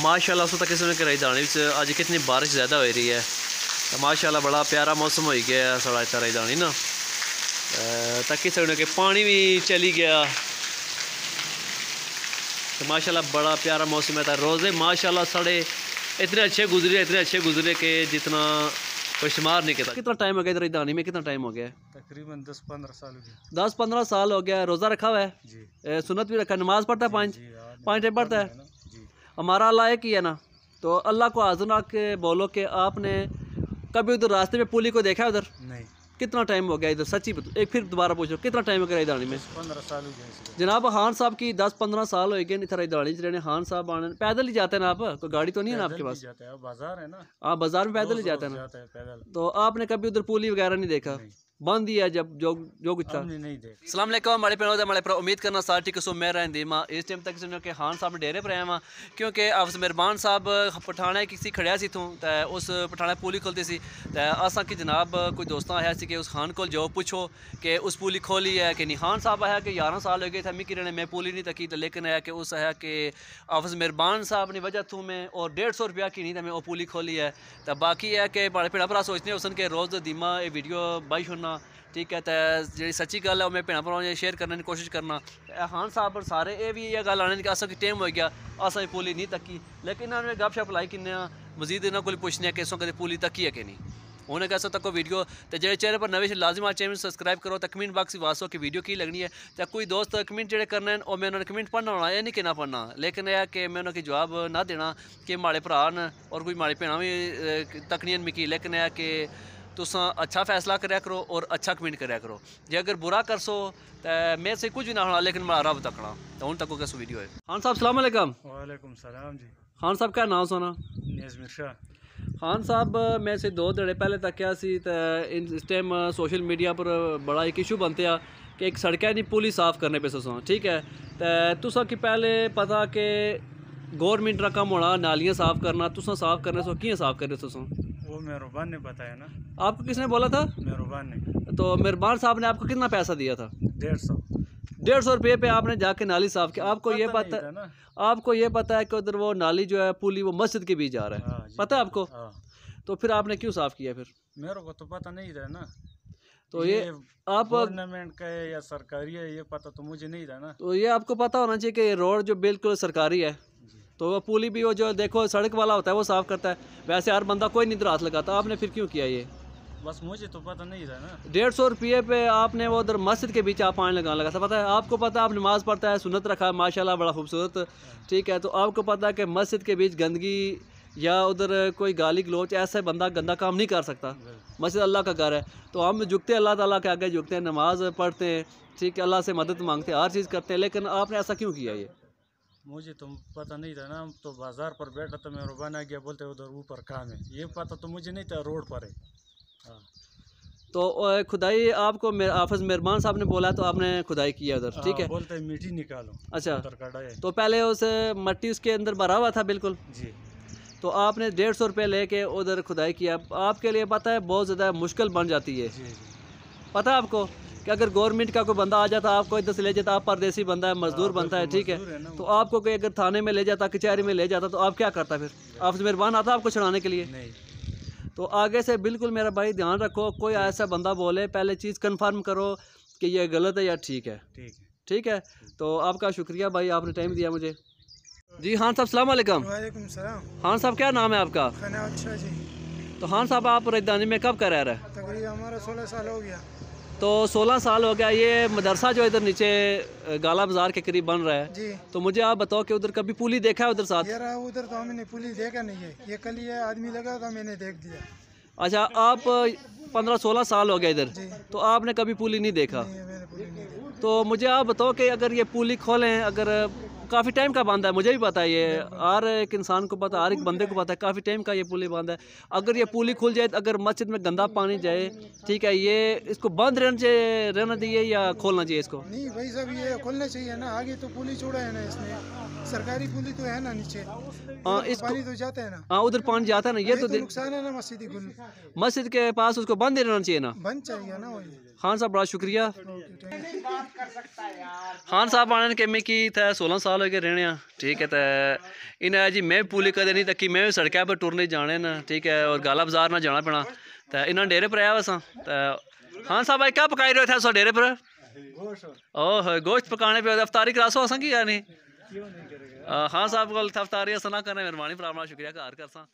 माशाला सो तक इसमें कराई दाने अज कितनी बारिश ज़्यादा हो रही है तो माशाला बड़ा प्यारा मौसम हो गया सड़ा इतना रही दाने ना तक सकने के पानी भी चली गया तो माशाला बड़ा प्यारा मौसम है तो रोज़े माशाला साढ़े इतने अच्छे गुजरे इतने अच्छे गुजरे के जितना कोई शुमार नहीं किया कितना टाइम हो गया इधर दानी में कितना टाइम हो गया तकरीबन दस पंद्रह साल हो गया दस पंद्रह साल हो गया रोज़ा रखा हुआ है जी सुनत भी रखा नमाज़ पढ़ता है पाँच पाँच टाइम पढ़ता है हमारा लायक ही है ना तो अल्लाह को आजुना के बोलो कि आपने कभी उधर रास्ते में पुली को देखा है उधर नहीं कितना टाइम हो गया इधर सच्ची एक फिर दोबारा पूछो कितना टाइम हो गया इधर में में साल जनाब हान साहब की दस पंद्रह साल हो गए इधर इधरानी रहने हान साहब आने पैदल ही जाते हैं आप कोई गाड़ी तो नहीं है ना आपके पास बाजार है ना हाँ बाजार में पैदल ही जाते हैं तो आपने कभी उधर पुली वगैरह नहीं देखा बंद ही है जब जो जो कुछ था सलाम माड़े भैनों माड़े पर उम्मीद करना सारे ठीक सो मैं रहंदी मां इस टाइम तक सुनो कि खान साहब डेरे पर आया वहाँ क्योंकि अफस मेहरबान साहब पठाने किसी खड़िया सी इतों तो उस पठाने पूली खोलती सी असा कि जनाब कोई दोस्तों आया कि उस खान को जाओ पुछो कि उस पूली खोली है कि नहीं खान साहब आया कि यारह साल हो गए थे मिकी रहने मैं पूली नहीं तकी लेकिन है कि उस आया कि अफस मेहरबान साहब ने वजह तू मैं और डेढ़ सौ रुपया की नहीं था मैं वो पूली खोली है तो बाकी है कि माड़े भैन भरा सोचने उसन के रोज़ दीमा ये वीडियो बाई छोड़ना ਠੀਕ ਹੈ ਤਾਂ ਜਿਹੜੀ ਸੱਚੀ ਗੱਲ ਹੈ ਉਹ ਮੈਂ ਭੈਣਾਂ ਭਰਾਵਾਂ ਨੂੰ ਸ਼ੇਅਰ ਕਰਨ ਦੀ ਕੋਸ਼ਿਸ਼ ਕਰਨਾ ਹਾਂ ਸਾਹਿਬ ਪਰ ਸਾਰੇ ਇਹ ਵੀ ਇਹ ਗੱਲ ਆਣੇ ਕਿ ਅਸਾਂ ਕਿ ਟਾਈਮ ਹੋ ਗਿਆ ਅਸਾਂ ਹੀ ਪੂਲੀ ਨਹੀਂ ਤੱਕੀ ਲੇਕਿਨ ਇਹਨਾਂ ਨੇ ਗੱਪਸ਼ਪ ਲਾਈ ਆ ਮਜ਼ੀਦ ਇਹਨਾਂ ਕੋਲ ਕਿ ਕਿਸੋਂ ਕਦੇ ਪੂਲੀ ਤੱਕੀ ਹੈ ਕਿ ਨਹੀਂ ਉਹਨੇ ਕਹਿਆ ਸੋ ਤੱਕੋ ਵੀਡੀਓ ਤੇ ਜਿਹੜੇ ਚਿਹਰੇ ਪਰ ਨਵੇਂ ਸ਼ ਲਾਜ਼ਮੀ ਚੈਨਲ ਸਬਸਕ੍ਰਾਈਬ ਕਰੋ ਤਾਂ ਕਮੈਂਟ ਬਾਕਸ ਹੀ ਵਾਸੋ ਕਿ ਵੀਡੀਓ ਕੀ ਲੱਗਣੀ ਹੈ ਤਾਂ ਕੋਈ ਦੋਸਤ ਕਮੈਂਟ ਜਿਹੜੇ ਕਰਨਾ ਉਹ ਮੈਂ ਉਹਨਾਂ ਨੂੰ ਕਮੈਂਟ ਪੜਨਾ ਹੋਣਾ ਇਹ ਨਹੀਂ ਕਿ ਨਾ ਪੜਨਾ ਲੇਕਿਨ ਇਹ ਕਿ ਮੈਂ ਉਹਨਾਂ ਕੀ ਜਵਾਬ ਨਾ ਦੇਣਾ ਕਿ ਮਾੜੇ ਭਰਾ ਨੇ ਔਰ ਕੋਈ ਮਾੜੇ ਭੈਣਾਂ ਵੀ ਤਕਨੀਅਨ ਮਿਕੀ ਲੇਕਿਨ ਇਹ ਕਿ तुस अच्छा फैसला कराया करो और अच्छा कमेंट कराया करो जे अगर बुरा कर सो तो मैं से कुछ भी ना होना लेकिन मैं रब तकना तो हूँ तक कैसे वीडियो है खान साहब सलाम वालेकुम वालेकुम सलाम जी खान साहब क्या नाम सोना शाह खान साहब मैं से दो धड़े पहले तक क्या सी तो इस टाइम सोशल मीडिया पर बड़ा एक इशू बनते हैं कि एक सड़कें नहीं पुल ही साफ करने पे सोचो ठीक है तो तुसा कि पहले पता कि गौरमेंट का कम होना नालियाँ साफ करना तुसा साफ करने सो किए साफ करने सोचो वो मेहरबान ने बताया ना आपको किसने बोला था मेहरबान ने तो मेहरबान साहब ने आपको कितना पैसा दिया था डेढ़ सौ डेढ़ सौ रुपये पे आपने जाके नाली साफ किया आपको ये पता है आपको ये पता है कि उधर वो नाली जो है पुली वो मस्जिद के बीच जा रहा है हाँ, पता है आपको हाँ। तो फिर आपने क्यों साफ किया फिर मेरे को तो पता नहीं था ना तो ये, ये आप गवर्नमेंट का है या सरकारी है ये पता तो मुझे नहीं था ना तो ये आपको पता होना चाहिए कि ये रोड जो बिल्कुल सरकारी है तो वो पुली भी वो जो देखो सड़क वाला होता है वो साफ़ करता है वैसे हर बंदा कोई नींद रात लगाता आपने फिर क्यों किया ये बस मुझे तो पता नहीं था ना डेढ़ सौ रुपये पे आपने वो उधर मस्जिद के बीच आप पानी लगाने लगा था पता है आपको पता है आप नमाज़ पढ़ता है सुनत रखा है माशाल्लाह बड़ा खूबसूरत ठीक है तो आपको पता है कि मस्जिद के बीच गंदगी या उधर कोई गाली गलोच ऐसे बंदा गंदा काम नहीं कर सकता मस्जिद अल्लाह का घर है तो हम झुकते अल्लाह ताला के आगे झुकते हैं नमाज़ पढ़ते हैं ठीक है अल्लाह से मदद मांगते हैं हर चीज़ करते हैं लेकिन आपने ऐसा क्यों किया ये मुझे तो पता नहीं था ना तो बाज़ार पर बैठा था तो मैं रुबान आ गया बोलते उधर ऊपर काम है ये पता तो मुझे नहीं था रोड पर है हाँ। तो खुदाई आपको आफज हाफज मेहरबान साहब ने बोला तो आपने खुदाई किया उधर हाँ, ठीक है बोलते हैं मिट्टी निकालो अच्छा तो पहले उस मट्टी उसके अंदर भरा हुआ था बिल्कुल जी तो आपने डेढ़ सौ रुपये लेके उधर खुदाई किया आपके लिए पता है बहुत ज़्यादा मुश्किल बन जाती है जी, जी। पता आपको कि अगर गवर्नमेंट का कोई बंदा आ जाता आपको इधर से ले जाता आप परदेसी बंदा है मजदूर हाँ, बनता है ठीक है तो आपको कोई अगर थाने में ले जाता कचहरी में ले जाता तो आप क्या करता फिर आप मेहरबान आता आपको छुड़ाने के लिए तो आगे से बिल्कुल मेरा भाई ध्यान रखो कोई ऐसा बंदा बोले पहले चीज़ कन्फर्म करो कि यह गलत है या ठीक है ठीक है तो आपका शुक्रिया भाई आपने टाइम दिया मुझे जी हाँ साहब सलाम वालेकुम हाँ साहब क्या नाम है आपका अच्छा जी तो हाँ साहब आप रजदानी में कब कर हैं तकरीबन हमारा सोलह साल हो गया तो 16 साल हो गया ये मदरसा जो इधर नीचे गाला बाजार के करीब बन रहा है जी तो मुझे आप बताओ कि उधर कभी पुली देखा है उधर साथ हाँ, उधर तो हमने पुली देखा नहीं है ये कल ये आदमी लगा था मैंने देख दिया अच्छा आप पंद्रह सोलह साल हो गया इधर तो आपने कभी पुली नहीं देखा नहीं, नहीं देखा। तो मुझे आप बताओ कि अगर ये पुली खोलें अगर काफ़ी टाइम का बांधा है मुझे भी पता है ये हर एक इंसान को पता हर एक बंदे को पता है काफ़ी टाइम का ये पुली बांधा है अगर ये पुली खुल जाए अगर मस्जिद में गंदा पानी जाए ठीक है ये इसको बंद रहना चाहिए रहना चाहिए या खोलना चाहिए इसको नहीं भाई साहब ये खोलना चाहिए ना आगे तो पुली छोड़ा है ना इसने सरकारी पुली तो है ना नीचे हाँ तो इस पानी तो जाता है ना हाँ उधर पानी जाता है ना ये तो, तो नुकसान है ना मस्जिद मस्जिद के पास उसको बंद रहना चाहिए ना बंद चाहिए ना खान साहब बड़ा शुक्रिया खान साहब आने के मैं की था सोलह साल કે રહેને ઠીક હે તા ઇનેજી મે પૂલી કરની તકી મે સડકા પર ટુર ને જાને ના ઠીક હે ઓર ગાળા બજાર ના જાના પેણા તા ઇના ઢેરે પર આસા તા હા સાબાઈ કપ પકાય રયા થા સો ઢેરે પર ગોશ ઓહ ગોશ પકાને પે ઓફતારી કાસ હોસાં કે આને હા સાબ ગોલ તવતારીસ ના કરને મેરવાની પ્રભામલા શુક્રિયા કર કરસા